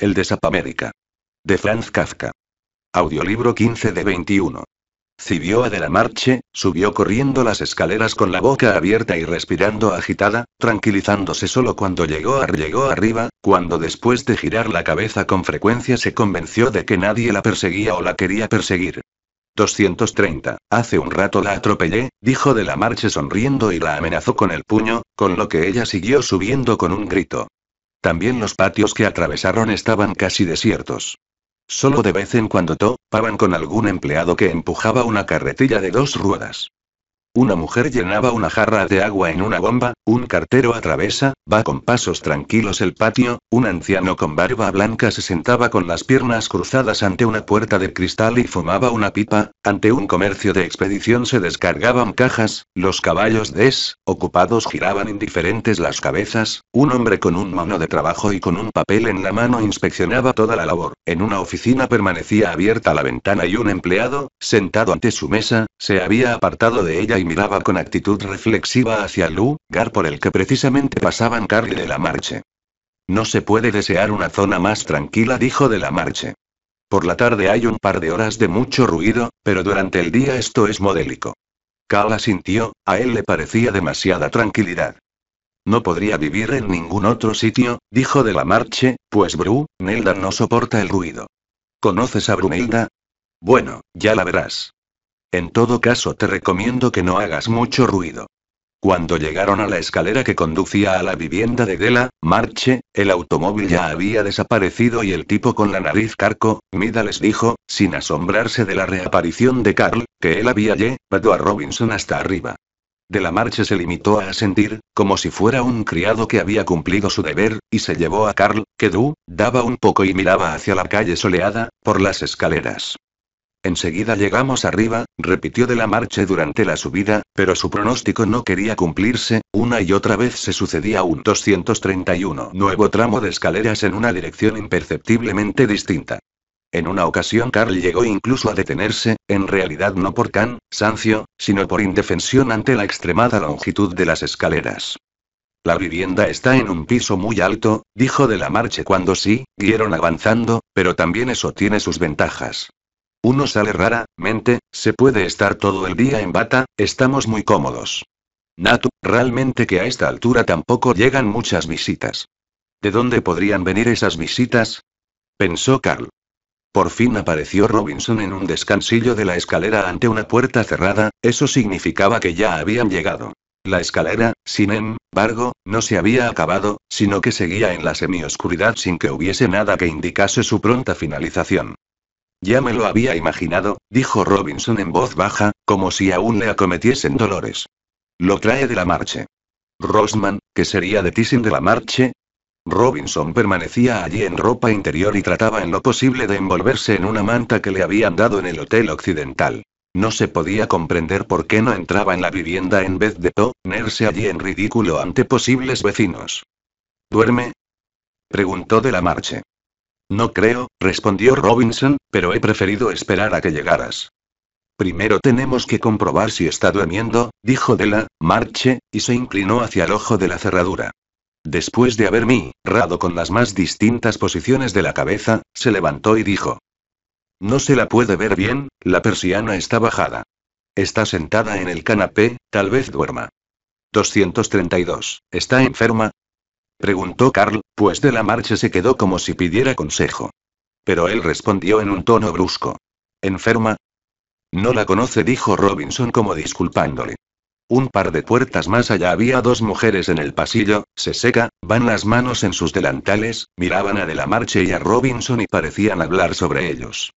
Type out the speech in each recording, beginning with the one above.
El de Sapamérica. De Franz Kafka. Audiolibro 15 de 21. Cibioa a de la Marche, subió corriendo las escaleras con la boca abierta y respirando agitada, tranquilizándose solo cuando llegó llegó arriba, cuando después de girar la cabeza con frecuencia se convenció de que nadie la perseguía o la quería perseguir. 230. Hace un rato la atropellé, dijo de la Marche sonriendo y la amenazó con el puño, con lo que ella siguió subiendo con un grito. También los patios que atravesaron estaban casi desiertos. Solo de vez en cuando topaban con algún empleado que empujaba una carretilla de dos ruedas. Una mujer llenaba una jarra de agua en una bomba, un cartero atravesa, va con pasos tranquilos el patio, un anciano con barba blanca se sentaba con las piernas cruzadas ante una puerta de cristal y fumaba una pipa, ante un comercio de expedición se descargaban cajas, los caballos desocupados giraban indiferentes las cabezas, un hombre con un mano de trabajo y con un papel en la mano inspeccionaba toda la labor, en una oficina permanecía abierta la ventana y un empleado, sentado ante su mesa, se había apartado de ella miraba con actitud reflexiva hacia el lugar por el que precisamente pasaban Carly de la Marche. No se puede desear una zona más tranquila, dijo de la Marche. Por la tarde hay un par de horas de mucho ruido, pero durante el día esto es modélico. Carl sintió, a él le parecía demasiada tranquilidad. No podría vivir en ningún otro sitio, dijo de la Marche, pues Bru, Nelda no soporta el ruido. ¿Conoces a Brunelda? Bueno, ya la verás. En todo caso te recomiendo que no hagas mucho ruido. Cuando llegaron a la escalera que conducía a la vivienda de Dela, Marche, el automóvil ya había desaparecido y el tipo con la nariz carco, Mida les dijo, sin asombrarse de la reaparición de Carl, que él había llevado a Robinson hasta arriba. De la Marche se limitó a sentir, como si fuera un criado que había cumplido su deber, y se llevó a Carl, que du, daba un poco y miraba hacia la calle soleada, por las escaleras. Enseguida llegamos arriba, repitió de la marche durante la subida, pero su pronóstico no quería cumplirse, una y otra vez se sucedía un 231 nuevo tramo de escaleras en una dirección imperceptiblemente distinta. En una ocasión Carl llegó incluso a detenerse, en realidad no por can, sancio, sino por indefensión ante la extremada longitud de las escaleras. La vivienda está en un piso muy alto, dijo de la marche cuando sí, dieron avanzando, pero también eso tiene sus ventajas. Uno sale rara, mente, se puede estar todo el día en bata, estamos muy cómodos. Natu, realmente que a esta altura tampoco llegan muchas visitas. ¿De dónde podrían venir esas visitas? pensó Carl. Por fin apareció Robinson en un descansillo de la escalera ante una puerta cerrada, eso significaba que ya habían llegado. La escalera, sin embargo, no se había acabado, sino que seguía en la semioscuridad sin que hubiese nada que indicase su pronta finalización. Ya me lo había imaginado, dijo Robinson en voz baja, como si aún le acometiesen dolores. Lo trae de la marche. Rosman, ¿qué sería de sin de la marche? Robinson permanecía allí en ropa interior y trataba en lo posible de envolverse en una manta que le habían dado en el Hotel Occidental. No se podía comprender por qué no entraba en la vivienda en vez de ponerse allí en ridículo ante posibles vecinos. ¿Duerme? Preguntó de la marche. No creo, respondió Robinson, pero he preferido esperar a que llegaras. Primero tenemos que comprobar si está durmiendo, dijo Della, marche, y se inclinó hacia el ojo de la cerradura. Después de haber mirado con las más distintas posiciones de la cabeza, se levantó y dijo. No se la puede ver bien, la persiana está bajada. Está sentada en el canapé, tal vez duerma. 232. ¿Está enferma? preguntó Carl, pues de la marcha se quedó como si pidiera consejo. Pero él respondió en un tono brusco. ¿Enferma? No la conoce, dijo Robinson como disculpándole. Un par de puertas más allá había dos mujeres en el pasillo, se seca, van las manos en sus delantales, miraban a De la Marche y a Robinson y parecían hablar sobre ellos.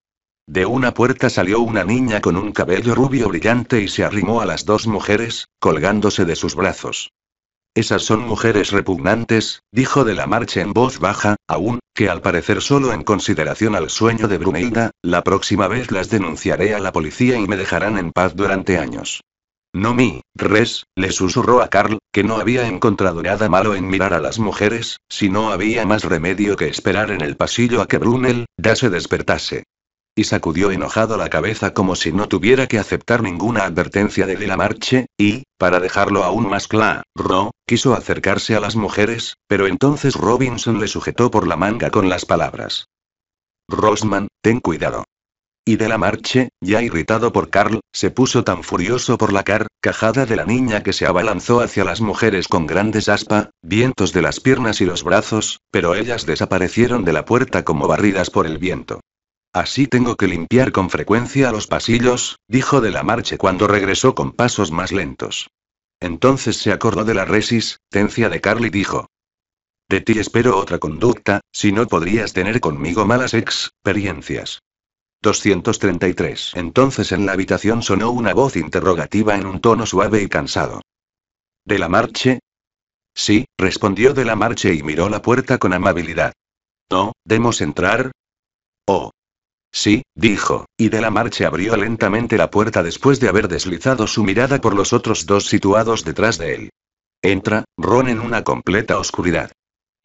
De una puerta salió una niña con un cabello rubio brillante y se arrimó a las dos mujeres, colgándose de sus brazos. Esas son mm. mujeres repugnantes, dijo de la marcha en voz baja, aún, que al parecer solo en consideración al sueño de Brunelda, la próxima vez las denunciaré a la policía y me dejarán en paz durante años. No mi, res, le susurró a Carl, que no había encontrado nada malo en mirar a las mujeres, si no había más remedio que esperar en el pasillo a que Brunel, ya se despertase y sacudió enojado la cabeza como si no tuviera que aceptar ninguna advertencia de Delamarche, y, para dejarlo aún más claro, quiso acercarse a las mujeres, pero entonces Robinson le sujetó por la manga con las palabras. Rosman, ten cuidado. Y Delamarche, ya irritado por Carl, se puso tan furioso por la carcajada de la niña que se abalanzó hacia las mujeres con grandes aspa, vientos de las piernas y los brazos, pero ellas desaparecieron de la puerta como barridas por el viento. Así tengo que limpiar con frecuencia los pasillos, dijo de la marche cuando regresó con pasos más lentos. Entonces se acordó de la resistencia de Carly y dijo. De ti espero otra conducta, si no podrías tener conmigo malas experiencias. 233. Entonces en la habitación sonó una voz interrogativa en un tono suave y cansado. ¿De la marche? Sí, respondió de la marche y miró la puerta con amabilidad. No, demos entrar, Oh, Sí, dijo, y de la marcha abrió lentamente la puerta después de haber deslizado su mirada por los otros dos situados detrás de él. Entra, Ron en una completa oscuridad.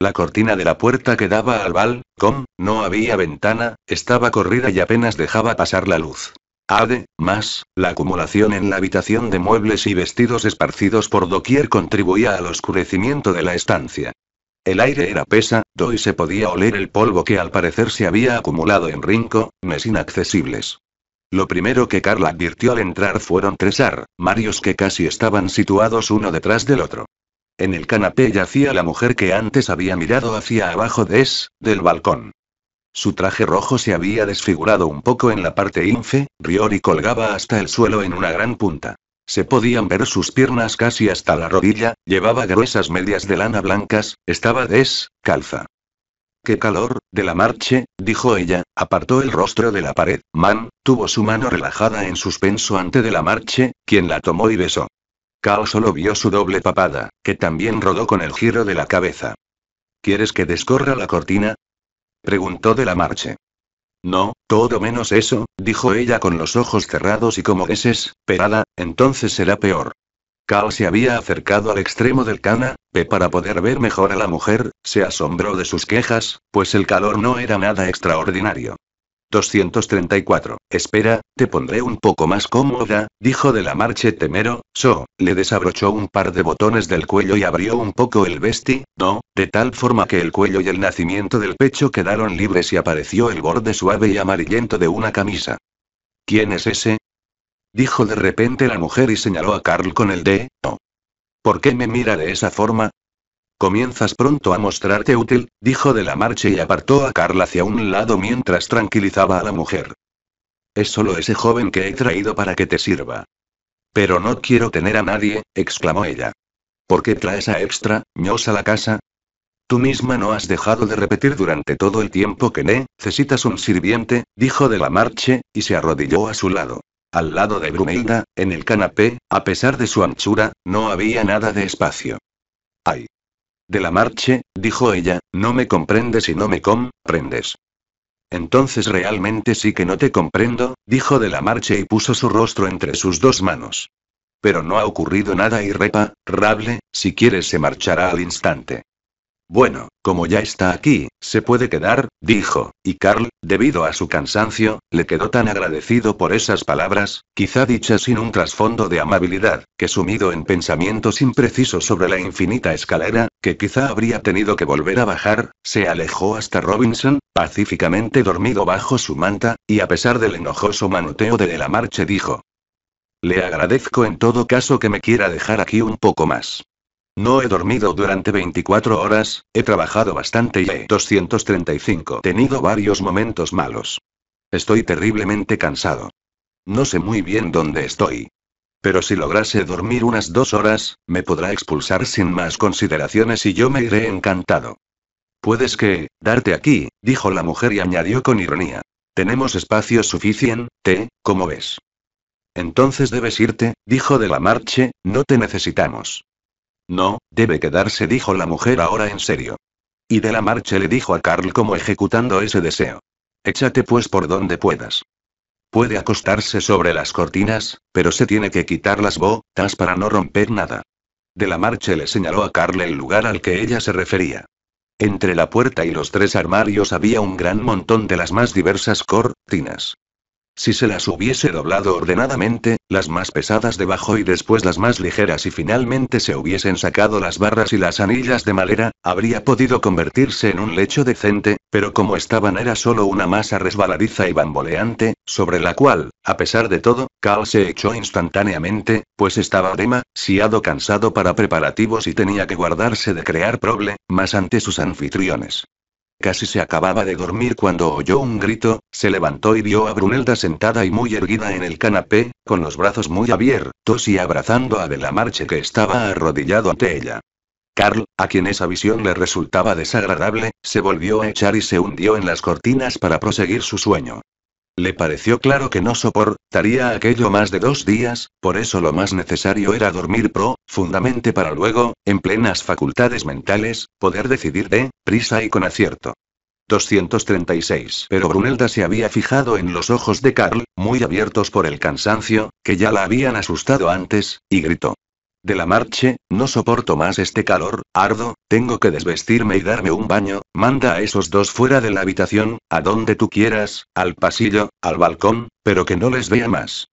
La cortina de la puerta que daba al balcón, no había ventana, estaba corrida y apenas dejaba pasar la luz. Además, la acumulación en la habitación de muebles y vestidos esparcidos por doquier contribuía al oscurecimiento de la estancia. El aire era pesado y se podía oler el polvo que al parecer se había acumulado en rincones inaccesibles. Lo primero que Carla advirtió al entrar fueron tres marios que casi estaban situados uno detrás del otro. En el canapé yacía la mujer que antes había mirado hacia abajo desde del balcón. Su traje rojo se había desfigurado un poco en la parte inferior y colgaba hasta el suelo en una gran punta. Se podían ver sus piernas casi hasta la rodilla, llevaba gruesas medias de lana blancas, estaba des, calza. ¡Qué calor, de la marche! dijo ella, apartó el rostro de la pared. Man, tuvo su mano relajada en suspenso ante de la marche, quien la tomó y besó. Cao solo vio su doble papada, que también rodó con el giro de la cabeza. ¿Quieres que descorra la cortina? preguntó de la marche. No, todo menos eso, dijo ella con los ojos cerrados y como desesperada, entonces será peor. Cal se había acercado al extremo del cana, cana, para poder ver mejor a la mujer, se asombró de sus quejas, pues el calor no era nada extraordinario. 234. Espera, te pondré un poco más cómoda, dijo de la marche temero, So, le desabrochó un par de botones del cuello y abrió un poco el vesti, no, de tal forma que el cuello y el nacimiento del pecho quedaron libres y apareció el borde suave y amarillento de una camisa. ¿Quién es ese? Dijo de repente la mujer y señaló a Carl con el dedo. ¿Por qué me mira de esa forma? Comienzas pronto a mostrarte útil, dijo de la marcha y apartó a Carla hacia un lado mientras tranquilizaba a la mujer. Es solo ese joven que he traído para que te sirva. Pero no quiero tener a nadie, exclamó ella. ¿Por qué traes a extra, ños a la casa? Tú misma no has dejado de repetir durante todo el tiempo que necesitas un sirviente, dijo de la marche, y se arrodilló a su lado. Al lado de Brunilda, en el canapé, a pesar de su anchura, no había nada de espacio. Ay, de la marche, dijo ella, no me comprendes y no me comprendes. Entonces realmente sí que no te comprendo, dijo de la marche y puso su rostro entre sus dos manos. Pero no ha ocurrido nada y Repa, Rable, si quieres se marchará al instante. Bueno, como ya está aquí, se puede quedar, dijo, y Carl, debido a su cansancio, le quedó tan agradecido por esas palabras, quizá dichas sin un trasfondo de amabilidad, que sumido en pensamientos imprecisos sobre la infinita escalera, que quizá habría tenido que volver a bajar, se alejó hasta Robinson, pacíficamente dormido bajo su manta, y a pesar del enojoso manoteo de, de la marcha dijo. Le agradezco en todo caso que me quiera dejar aquí un poco más. No he dormido durante 24 horas, he trabajado bastante y he 235 tenido varios momentos malos. Estoy terriblemente cansado. No sé muy bien dónde estoy. Pero si lograse dormir unas dos horas, me podrá expulsar sin más consideraciones y yo me iré encantado. Puedes que, darte aquí, dijo la mujer y añadió con ironía. Tenemos espacio suficiente, como ves. Entonces debes irte, dijo de la marche, no te necesitamos. No, debe quedarse, dijo la mujer ahora en serio. Y de la marcha le dijo a Carl como ejecutando ese deseo. Échate pues por donde puedas. Puede acostarse sobre las cortinas, pero se tiene que quitar las botas para no romper nada. De la marcha le señaló a Carl el lugar al que ella se refería. Entre la puerta y los tres armarios había un gran montón de las más diversas cortinas. Si se las hubiese doblado ordenadamente, las más pesadas debajo y después las más ligeras y finalmente se hubiesen sacado las barras y las anillas de madera, habría podido convertirse en un lecho decente, pero como estaban era solo una masa resbaladiza y bamboleante, sobre la cual, a pesar de todo, Cal se echó instantáneamente, pues estaba demasiado, siado cansado para preparativos y tenía que guardarse de crear problemas más ante sus anfitriones. Casi se acababa de dormir cuando oyó un grito, se levantó y vio a Brunelda sentada y muy erguida en el canapé, con los brazos muy abiertos y abrazando a Marche que estaba arrodillado ante ella. Carl, a quien esa visión le resultaba desagradable, se volvió a echar y se hundió en las cortinas para proseguir su sueño. Le pareció claro que no soportaría aquello más de dos días, por eso lo más necesario era dormir profundamente para luego, en plenas facultades mentales, poder decidir de prisa y con acierto. 236. Pero Brunelda se había fijado en los ojos de Carl, muy abiertos por el cansancio, que ya la habían asustado antes, y gritó. De la marche, no soporto más este calor, Ardo, tengo que desvestirme y darme un baño, manda a esos dos fuera de la habitación, a donde tú quieras, al pasillo, al balcón, pero que no les vea más.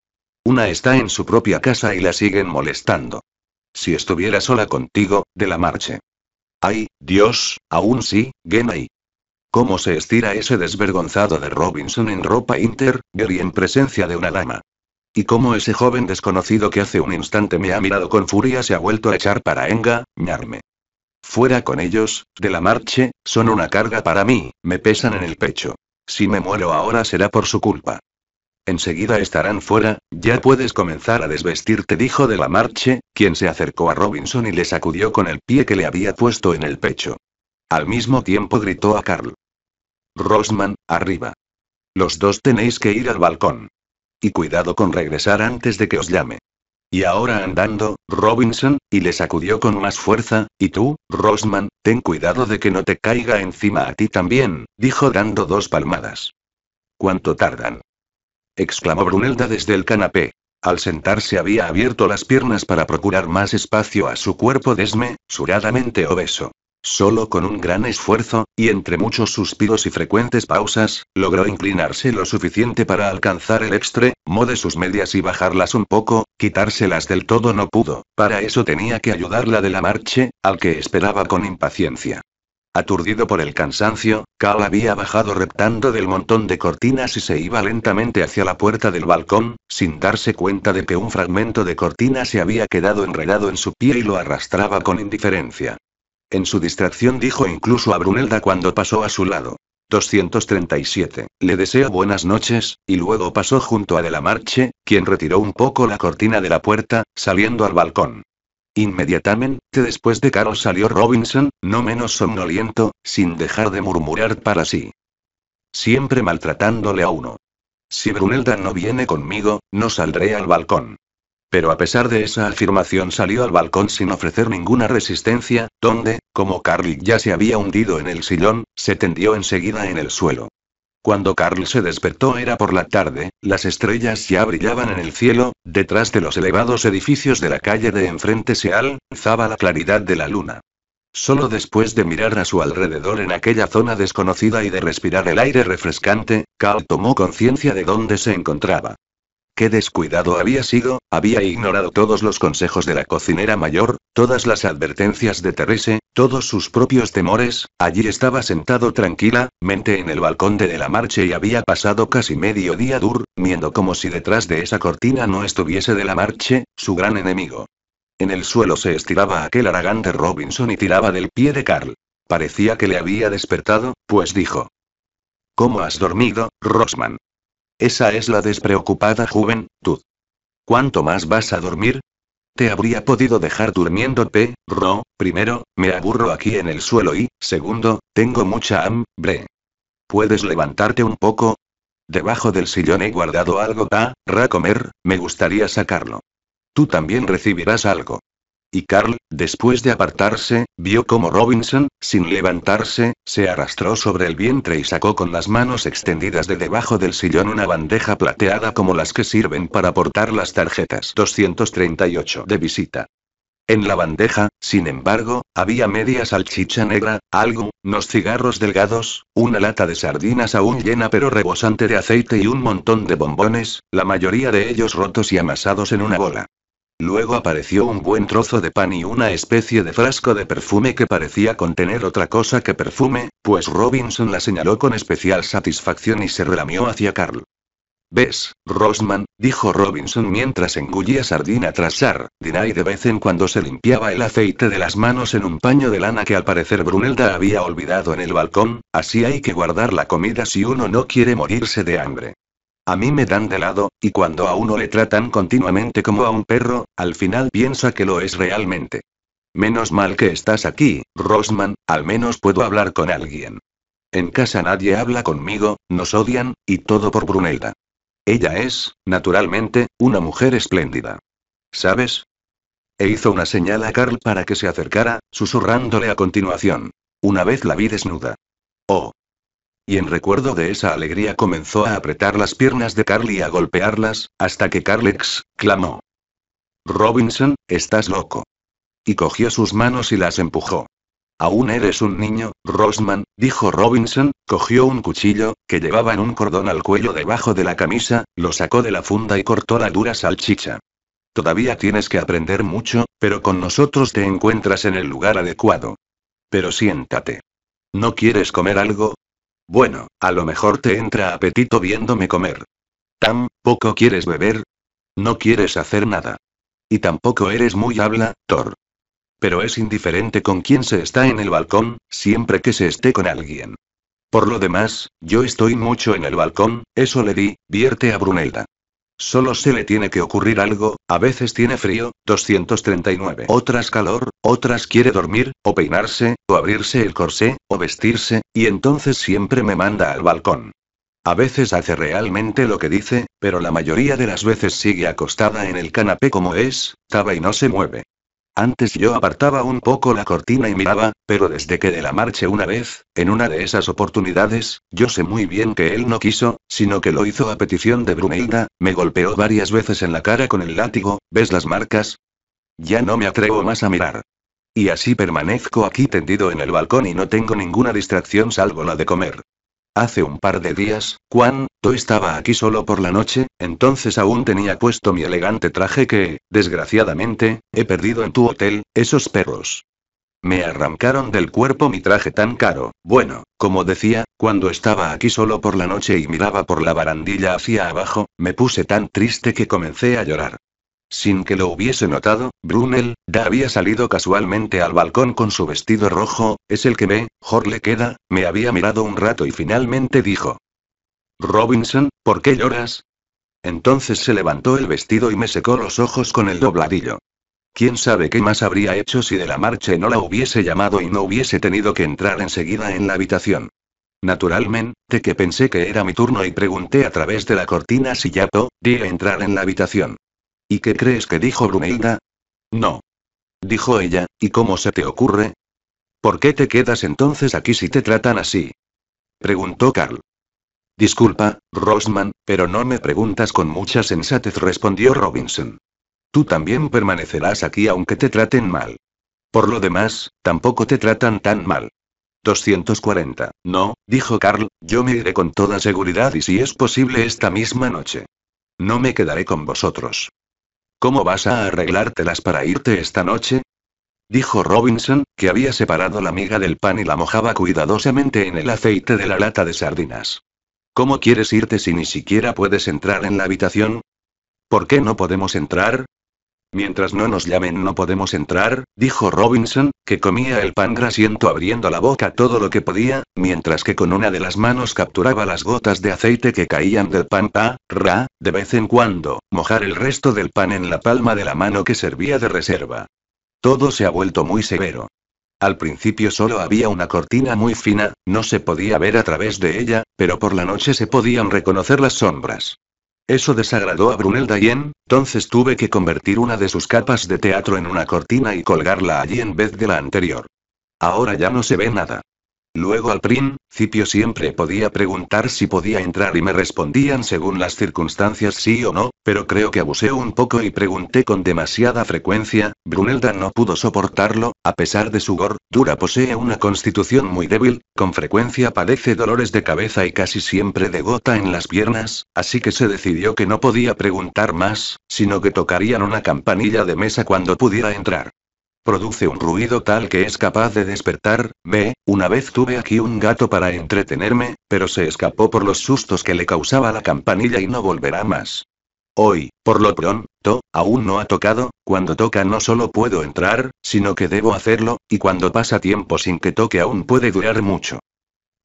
Una está en su propia casa y la siguen molestando. Si estuviera sola contigo, de la marche. Ay, Dios, aún sí, Genai. ¿Cómo se estira ese desvergonzado de Robinson en ropa inter, y en presencia de una dama? Y como ese joven desconocido que hace un instante me ha mirado con furia se ha vuelto a echar para enga, ñarme. Fuera con ellos, de la marche, son una carga para mí, me pesan en el pecho. Si me muero ahora será por su culpa. Enseguida estarán fuera, ya puedes comenzar a desvestirte, dijo de la marche, quien se acercó a Robinson y le sacudió con el pie que le había puesto en el pecho. Al mismo tiempo gritó a Carl. Rosman, arriba. Los dos tenéis que ir al balcón y cuidado con regresar antes de que os llame. Y ahora andando, Robinson, y le sacudió con más fuerza, y tú, Rosman, ten cuidado de que no te caiga encima a ti también, dijo dando dos palmadas. ¿Cuánto tardan? exclamó Brunelda desde el canapé. Al sentarse había abierto las piernas para procurar más espacio a su cuerpo desmesuradamente obeso. Solo con un gran esfuerzo, y entre muchos suspiros y frecuentes pausas, logró inclinarse lo suficiente para alcanzar el extremo de sus medias y bajarlas un poco, quitárselas del todo no pudo, para eso tenía que ayudarla de la marche, al que esperaba con impaciencia. Aturdido por el cansancio, Cal había bajado reptando del montón de cortinas y se iba lentamente hacia la puerta del balcón, sin darse cuenta de que un fragmento de cortina se había quedado enredado en su pie y lo arrastraba con indiferencia. En su distracción dijo incluso a Brunelda cuando pasó a su lado. 237. Le deseo buenas noches, y luego pasó junto a De la Marche, quien retiró un poco la cortina de la puerta, saliendo al balcón. Inmediatamente después de Carol salió Robinson, no menos somnoliento, sin dejar de murmurar para sí. Siempre maltratándole a uno. Si Brunelda no viene conmigo, no saldré al balcón pero a pesar de esa afirmación salió al balcón sin ofrecer ninguna resistencia, donde, como Carl ya se había hundido en el sillón, se tendió enseguida en el suelo. Cuando Carl se despertó era por la tarde, las estrellas ya brillaban en el cielo, detrás de los elevados edificios de la calle de enfrente se alzaba la claridad de la luna. Solo después de mirar a su alrededor en aquella zona desconocida y de respirar el aire refrescante, Carl tomó conciencia de dónde se encontraba. Qué descuidado había sido, había ignorado todos los consejos de la cocinera mayor, todas las advertencias de Terese, todos sus propios temores, allí estaba sentado tranquila, mente en el balcón de, de la marcha y había pasado casi medio día durmiendo como si detrás de esa cortina no estuviese de la marcha, su gran enemigo. En el suelo se estiraba aquel aragante Robinson y tiraba del pie de Carl. Parecía que le había despertado, pues dijo. ¿Cómo has dormido, Rosman? Esa es la despreocupada juventud. ¿Cuánto más vas a dormir? Te habría podido dejar durmiendo, P. Ro. Primero, me aburro aquí en el suelo y, segundo, tengo mucha hambre. ¿Puedes levantarte un poco? Debajo del sillón he guardado algo para comer, me gustaría sacarlo. Tú también recibirás algo. Y Carl, después de apartarse, vio cómo Robinson, sin levantarse, se arrastró sobre el vientre y sacó con las manos extendidas de debajo del sillón una bandeja plateada como las que sirven para portar las tarjetas 238 de visita. En la bandeja, sin embargo, había media salchicha negra, algo, unos cigarros delgados, una lata de sardinas aún llena pero rebosante de aceite y un montón de bombones, la mayoría de ellos rotos y amasados en una bola. Luego apareció un buen trozo de pan y una especie de frasco de perfume que parecía contener otra cosa que perfume, pues Robinson la señaló con especial satisfacción y se relamió hacia Carl. ¿Ves, Rosman? dijo Robinson mientras engullía sardina tras sardina y de vez en cuando se limpiaba el aceite de las manos en un paño de lana que al parecer Brunelda había olvidado en el balcón, así hay que guardar la comida si uno no quiere morirse de hambre. A mí me dan de lado, y cuando a uno le tratan continuamente como a un perro, al final piensa que lo es realmente. Menos mal que estás aquí, Rosman, al menos puedo hablar con alguien. En casa nadie habla conmigo, nos odian, y todo por Brunelda. Ella es, naturalmente, una mujer espléndida. ¿Sabes? E hizo una señal a Carl para que se acercara, susurrándole a continuación. Una vez la vi desnuda. Oh, y en recuerdo de esa alegría comenzó a apretar las piernas de Carly y a golpearlas, hasta que Carlex clamó. Robinson, estás loco. Y cogió sus manos y las empujó. Aún eres un niño, Rosman, dijo Robinson, cogió un cuchillo, que llevaba en un cordón al cuello debajo de la camisa, lo sacó de la funda y cortó la dura salchicha. Todavía tienes que aprender mucho, pero con nosotros te encuentras en el lugar adecuado. Pero siéntate. ¿No quieres comer algo, bueno, a lo mejor te entra apetito viéndome comer. ¿Tampoco quieres beber. No quieres hacer nada. Y tampoco eres muy habla, Thor. Pero es indiferente con quién se está en el balcón, siempre que se esté con alguien. Por lo demás, yo estoy mucho en el balcón, eso le di, vierte a Brunelda. Solo se le tiene que ocurrir algo, a veces tiene frío, 239. Otras calor, otras quiere dormir, o peinarse, o abrirse el corsé, o vestirse, y entonces siempre me manda al balcón. A veces hace realmente lo que dice, pero la mayoría de las veces sigue acostada en el canapé como es, taba y no se mueve. Antes yo apartaba un poco la cortina y miraba, pero desde que de la marche una vez, en una de esas oportunidades, yo sé muy bien que él no quiso, sino que lo hizo a petición de Brunilda, me golpeó varias veces en la cara con el látigo, ¿ves las marcas? Ya no me atrevo más a mirar. Y así permanezco aquí tendido en el balcón y no tengo ninguna distracción salvo la de comer. Hace un par de días, cuando estaba aquí solo por la noche, entonces aún tenía puesto mi elegante traje que, desgraciadamente, he perdido en tu hotel, esos perros. Me arrancaron del cuerpo mi traje tan caro. Bueno, como decía, cuando estaba aquí solo por la noche y miraba por la barandilla hacia abajo, me puse tan triste que comencé a llorar. Sin que lo hubiese notado, Brunel, ya había salido casualmente al balcón con su vestido rojo, es el que me, le queda, me había mirado un rato y finalmente dijo. Robinson, ¿por qué lloras? Entonces se levantó el vestido y me secó los ojos con el dobladillo. Quién sabe qué más habría hecho si de la marcha no la hubiese llamado y no hubiese tenido que entrar enseguida en la habitación. Naturalmente que pensé que era mi turno y pregunté a través de la cortina si ya podía entrar en la habitación. ¿Y qué crees que dijo Bruneida? No. Dijo ella, ¿y cómo se te ocurre? ¿Por qué te quedas entonces aquí si te tratan así? Preguntó Carl. Disculpa, Rosman, pero no me preguntas con mucha sensatez, respondió Robinson. Tú también permanecerás aquí aunque te traten mal. Por lo demás, tampoco te tratan tan mal. 240. No, dijo Carl, yo me iré con toda seguridad y si es posible esta misma noche. No me quedaré con vosotros. ¿Cómo vas a arreglártelas para irte esta noche? Dijo Robinson, que había separado la miga del pan y la mojaba cuidadosamente en el aceite de la lata de sardinas. ¿Cómo quieres irte si ni siquiera puedes entrar en la habitación? ¿Por qué no podemos entrar? Mientras no nos llamen no podemos entrar, dijo Robinson, que comía el pan grasiento abriendo la boca todo lo que podía, mientras que con una de las manos capturaba las gotas de aceite que caían del pan pa, ah, ra, de vez en cuando, mojar el resto del pan en la palma de la mano que servía de reserva. Todo se ha vuelto muy severo. Al principio solo había una cortina muy fina, no se podía ver a través de ella, pero por la noche se podían reconocer las sombras. Eso desagradó a Brunel y entonces tuve que convertir una de sus capas de teatro en una cortina y colgarla allí en vez de la anterior. Ahora ya no se ve nada. Luego al principio siempre podía preguntar si podía entrar y me respondían según las circunstancias sí o no, pero creo que abusé un poco y pregunté con demasiada frecuencia, Brunelda no pudo soportarlo, a pesar de su gordura posee una constitución muy débil, con frecuencia padece dolores de cabeza y casi siempre de gota en las piernas, así que se decidió que no podía preguntar más, sino que tocarían una campanilla de mesa cuando pudiera entrar. Produce un ruido tal que es capaz de despertar, ve, una vez tuve aquí un gato para entretenerme, pero se escapó por los sustos que le causaba la campanilla y no volverá más. Hoy, por lo pronto, aún no ha tocado, cuando toca no solo puedo entrar, sino que debo hacerlo, y cuando pasa tiempo sin que toque aún puede durar mucho.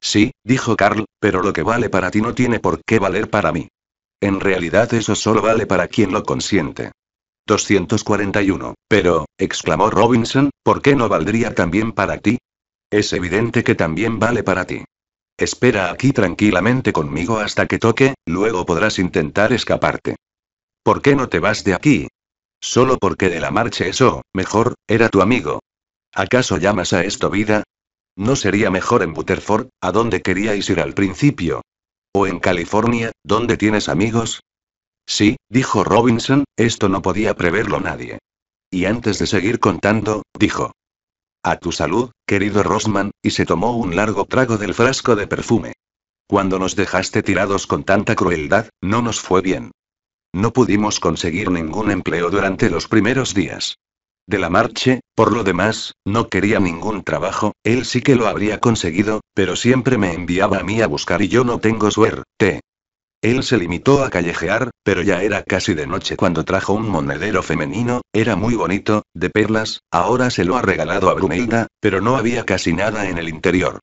Sí, dijo Carl, pero lo que vale para ti no tiene por qué valer para mí. En realidad eso solo vale para quien lo consiente. 241. Pero, exclamó Robinson, ¿por qué no valdría también para ti? Es evidente que también vale para ti. Espera aquí tranquilamente conmigo hasta que toque, luego podrás intentar escaparte. ¿Por qué no te vas de aquí? Solo porque de la marcha eso, mejor, era tu amigo. ¿Acaso llamas a esto vida? ¿No sería mejor en Butterford, a donde queríais ir al principio? ¿O en California, donde tienes amigos? Sí, dijo Robinson, esto no podía preverlo nadie. Y antes de seguir contando, dijo. A tu salud, querido Rosman, y se tomó un largo trago del frasco de perfume. Cuando nos dejaste tirados con tanta crueldad, no nos fue bien. No pudimos conseguir ningún empleo durante los primeros días. De la marcha, por lo demás, no quería ningún trabajo, él sí que lo habría conseguido, pero siempre me enviaba a mí a buscar y yo no tengo suerte. Él se limitó a callejear, pero ya era casi de noche cuando trajo un monedero femenino, era muy bonito, de perlas, ahora se lo ha regalado a Brunilda, pero no había casi nada en el interior.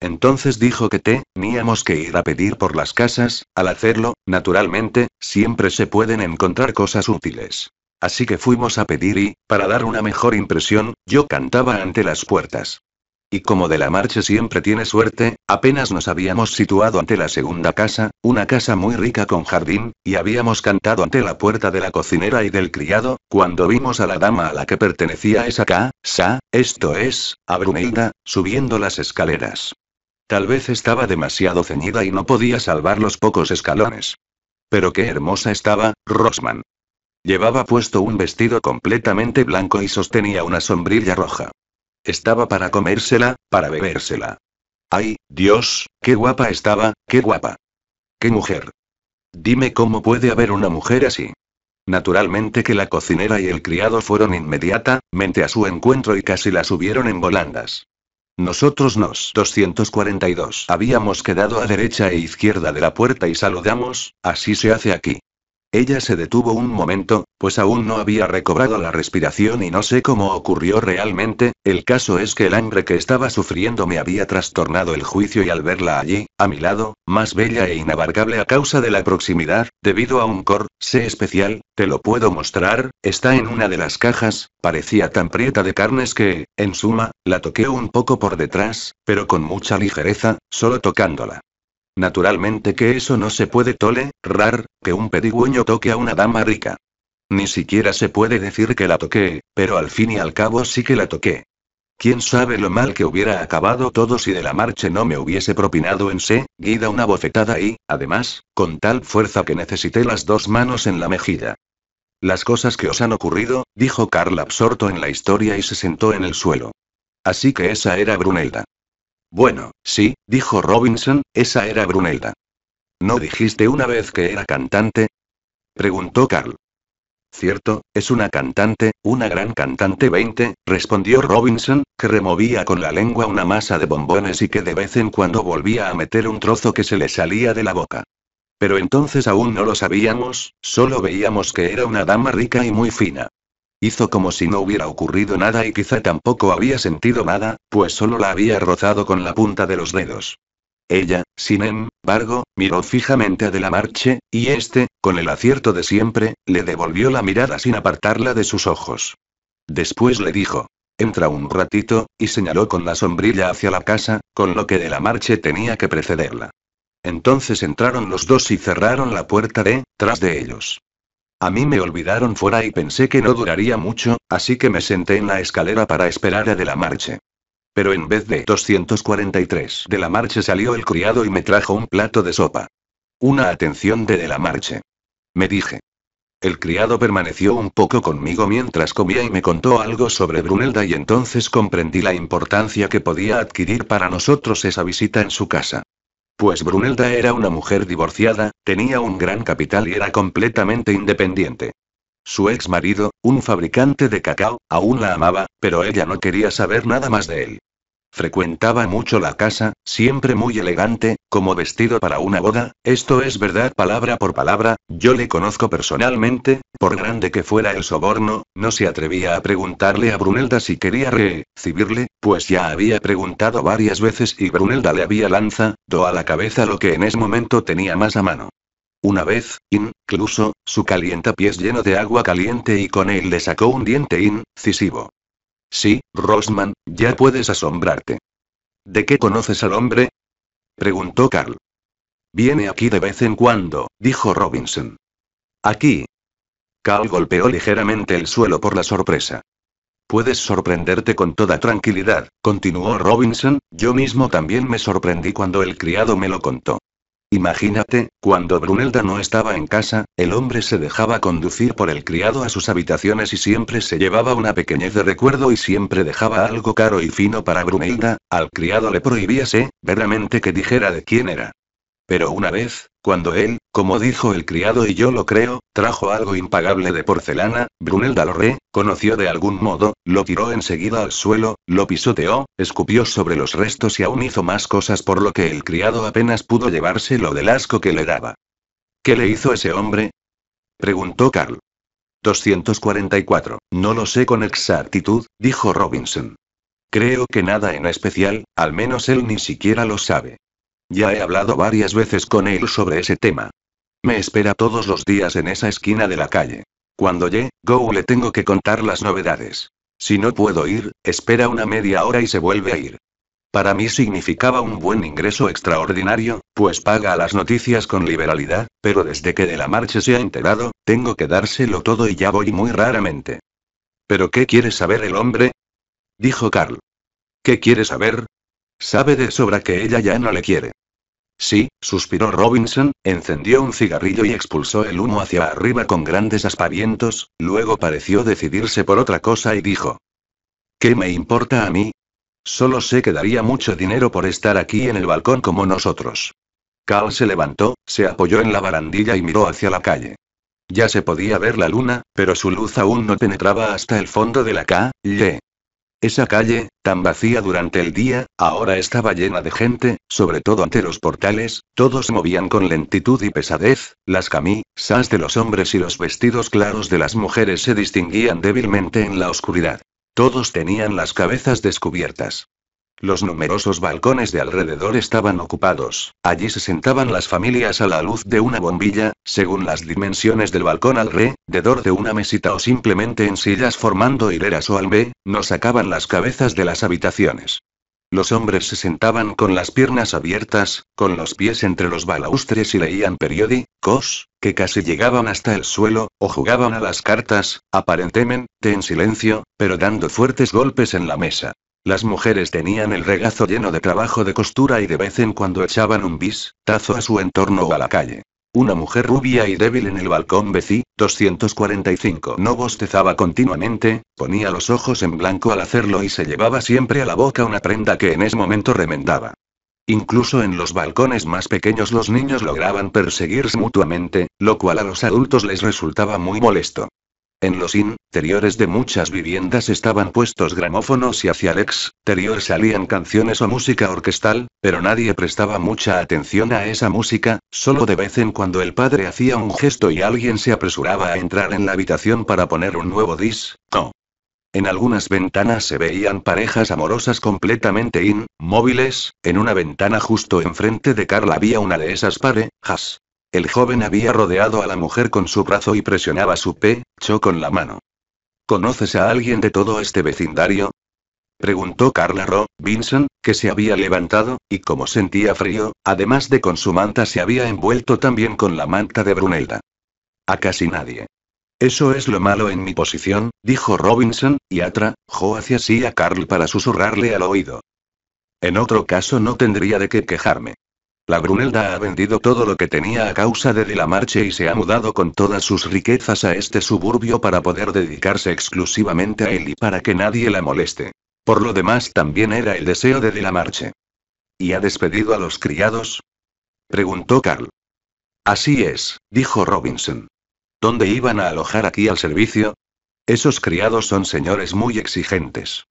Entonces dijo que teníamos que ir a pedir por las casas, al hacerlo, naturalmente, siempre se pueden encontrar cosas útiles. Así que fuimos a pedir y, para dar una mejor impresión, yo cantaba ante las puertas. Y como de la marcha siempre tiene suerte, apenas nos habíamos situado ante la segunda casa, una casa muy rica con jardín, y habíamos cantado ante la puerta de la cocinera y del criado, cuando vimos a la dama a la que pertenecía esa casa, esto es, a Bruneida, subiendo las escaleras. Tal vez estaba demasiado ceñida y no podía salvar los pocos escalones. Pero qué hermosa estaba, Rosman. Llevaba puesto un vestido completamente blanco y sostenía una sombrilla roja. Estaba para comérsela, para bebérsela. ¡Ay, Dios, qué guapa estaba, qué guapa! ¡Qué mujer! Dime cómo puede haber una mujer así. Naturalmente que la cocinera y el criado fueron inmediatamente a su encuentro y casi la subieron en volandas. Nosotros nos 242 habíamos quedado a derecha e izquierda de la puerta y saludamos, así se hace aquí. Ella se detuvo un momento, pues aún no había recobrado la respiración y no sé cómo ocurrió realmente, el caso es que el hambre que estaba sufriendo me había trastornado el juicio y al verla allí, a mi lado, más bella e inabarcable a causa de la proximidad, debido a un cor, sé especial, te lo puedo mostrar, está en una de las cajas, parecía tan prieta de carnes que, en suma, la toqué un poco por detrás, pero con mucha ligereza, solo tocándola. Naturalmente que eso no se puede rar, que un pedigüeño toque a una dama rica. Ni siquiera se puede decir que la toqué, pero al fin y al cabo sí que la toqué. Quién sabe lo mal que hubiera acabado todo si de la marcha no me hubiese propinado en sé, guida una bofetada y, además, con tal fuerza que necesité las dos manos en la mejilla. Las cosas que os han ocurrido, dijo Carl absorto en la historia y se sentó en el suelo. Así que esa era Brunelda. Bueno, sí, dijo Robinson, esa era Brunelda. ¿No dijiste una vez que era cantante? preguntó Carl. Cierto, es una cantante, una gran cantante 20, respondió Robinson, que removía con la lengua una masa de bombones y que de vez en cuando volvía a meter un trozo que se le salía de la boca. Pero entonces aún no lo sabíamos, solo veíamos que era una dama rica y muy fina. Hizo como si no hubiera ocurrido nada y quizá tampoco había sentido nada, pues solo la había rozado con la punta de los dedos. Ella, sin embargo, miró fijamente a Marche, y este, con el acierto de siempre, le devolvió la mirada sin apartarla de sus ojos. Después le dijo: Entra un ratito, y señaló con la sombrilla hacia la casa, con lo que De La Marche tenía que precederla. Entonces entraron los dos y cerraron la puerta de, tras de ellos. A mí me olvidaron fuera y pensé que no duraría mucho, así que me senté en la escalera para esperar a De la Marche. Pero en vez de 243 De la Marche salió el criado y me trajo un plato de sopa. Una atención de De la Marche. Me dije. El criado permaneció un poco conmigo mientras comía y me contó algo sobre Brunelda y entonces comprendí la importancia que podía adquirir para nosotros esa visita en su casa. Pues Brunelda era una mujer divorciada, tenía un gran capital y era completamente independiente. Su ex marido, un fabricante de cacao, aún la amaba, pero ella no quería saber nada más de él. Frecuentaba mucho la casa, siempre muy elegante, como vestido para una boda, esto es verdad palabra por palabra, yo le conozco personalmente, por grande que fuera el soborno, no se atrevía a preguntarle a Brunelda si quería recibirle, pues ya había preguntado varias veces y Brunelda le había lanzado a la cabeza lo que en ese momento tenía más a mano. Una vez, incluso, su pies lleno de agua caliente y con él le sacó un diente incisivo. Sí, Rosman, ya puedes asombrarte. ¿De qué conoces al hombre? preguntó Carl. Viene aquí de vez en cuando, dijo Robinson. Aquí. Carl golpeó ligeramente el suelo por la sorpresa. Puedes sorprenderte con toda tranquilidad, continuó Robinson, yo mismo también me sorprendí cuando el criado me lo contó. Imagínate, cuando Brunelda no estaba en casa, el hombre se dejaba conducir por el criado a sus habitaciones y siempre se llevaba una pequeñez de recuerdo y siempre dejaba algo caro y fino para Brunelda, al criado le prohibíase, veramente que dijera de quién era. Pero una vez, cuando él, como dijo el criado y yo lo creo, trajo algo impagable de porcelana, Brunel Daloré, conoció de algún modo, lo tiró enseguida al suelo, lo pisoteó, escupió sobre los restos y aún hizo más cosas por lo que el criado apenas pudo llevarse lo del asco que le daba. ¿Qué le hizo ese hombre? preguntó Carl. 244. No lo sé con exactitud, dijo Robinson. Creo que nada en especial, al menos él ni siquiera lo sabe. Ya he hablado varias veces con él sobre ese tema. Me espera todos los días en esa esquina de la calle. Cuando llegue, Go le tengo que contar las novedades. Si no puedo ir, espera una media hora y se vuelve a ir. Para mí significaba un buen ingreso extraordinario, pues paga las noticias con liberalidad, pero desde que de la marcha se ha enterado, tengo que dárselo todo y ya voy muy raramente. ¿Pero qué quiere saber el hombre? Dijo Carl. ¿Qué quiere saber? Sabe de sobra que ella ya no le quiere. Sí, suspiró Robinson, encendió un cigarrillo y expulsó el humo hacia arriba con grandes aspavientos, luego pareció decidirse por otra cosa y dijo. ¿Qué me importa a mí? Solo sé que daría mucho dinero por estar aquí en el balcón como nosotros. Carl se levantó, se apoyó en la barandilla y miró hacia la calle. Ya se podía ver la luna, pero su luz aún no penetraba hasta el fondo de la calle. Esa calle, tan vacía durante el día, ahora estaba llena de gente, sobre todo ante los portales, todos se movían con lentitud y pesadez, las camisas de los hombres y los vestidos claros de las mujeres se distinguían débilmente en la oscuridad. Todos tenían las cabezas descubiertas. Los numerosos balcones de alrededor estaban ocupados. Allí se sentaban las familias a la luz de una bombilla, según las dimensiones del balcón al re, dor de una mesita o simplemente en sillas formando hileras o al B, no sacaban las cabezas de las habitaciones. Los hombres se sentaban con las piernas abiertas, con los pies entre los balaustres y leían periódicos, que casi llegaban hasta el suelo, o jugaban a las cartas, aparentemente en silencio, pero dando fuertes golpes en la mesa. Las mujeres tenían el regazo lleno de trabajo de costura y de vez en cuando echaban un bis, tazo a su entorno o a la calle. Una mujer rubia y débil en el balcón B.C. 245 no bostezaba continuamente, ponía los ojos en blanco al hacerlo y se llevaba siempre a la boca una prenda que en ese momento remendaba. Incluso en los balcones más pequeños los niños lograban perseguirse mutuamente, lo cual a los adultos les resultaba muy molesto. En los interiores de muchas viviendas estaban puestos gramófonos y hacia el exterior salían canciones o música orquestal, pero nadie prestaba mucha atención a esa música, solo de vez en cuando el padre hacía un gesto y alguien se apresuraba a entrar en la habitación para poner un nuevo disco. En algunas ventanas se veían parejas amorosas completamente inmóviles, en una ventana justo enfrente de Carla había una de esas parejas, el joven había rodeado a la mujer con su brazo y presionaba su pecho con la mano. ¿Conoces a alguien de todo este vecindario? Preguntó Carla Ro, que se había levantado, y como sentía frío, además de con su manta se había envuelto también con la manta de Brunelda. A casi nadie. Eso es lo malo en mi posición, dijo Robinson, y atrajo hacia sí a Carl para susurrarle al oído. En otro caso no tendría de qué quejarme. La Brunelda ha vendido todo lo que tenía a causa de, de la Marche y se ha mudado con todas sus riquezas a este suburbio para poder dedicarse exclusivamente a él y para que nadie la moleste. Por lo demás también era el deseo de, de la Marche. ¿Y ha despedido a los criados? preguntó Carl. Así es, dijo Robinson. ¿Dónde iban a alojar aquí al servicio? Esos criados son señores muy exigentes.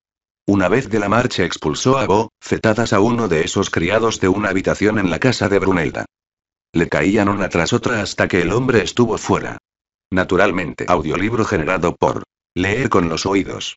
Una vez de la marcha expulsó a Bo, cetadas a uno de esos criados de una habitación en la casa de Brunelda. Le caían una tras otra hasta que el hombre estuvo fuera. Naturalmente, audiolibro generado por Leer con los oídos.